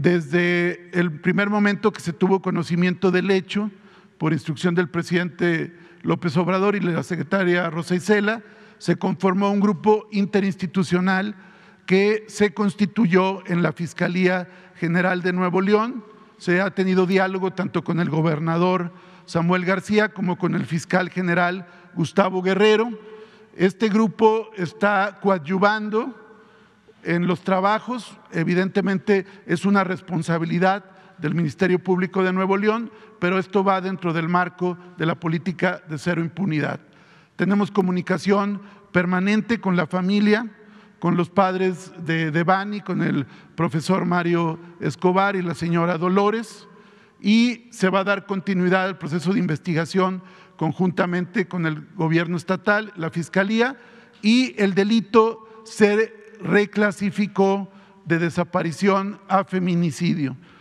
Desde el primer momento que se tuvo conocimiento del hecho, por instrucción del presidente López Obrador y la secretaria Rosa Isela, se conformó un grupo interinstitucional que se constituyó en la Fiscalía General de Nuevo León. Se ha tenido diálogo tanto con el gobernador Samuel García como con el fiscal general Gustavo Guerrero. Este grupo está coadyuvando en los trabajos, evidentemente, es una responsabilidad del Ministerio Público de Nuevo León, pero esto va dentro del marco de la política de cero impunidad. Tenemos comunicación permanente con la familia, con los padres de, Bani, con el profesor Mario Escobar y la señora Dolores, y se va a dar continuidad al proceso de investigación conjuntamente con el gobierno estatal, la fiscalía, y el delito ser reclasificó de desaparición a feminicidio.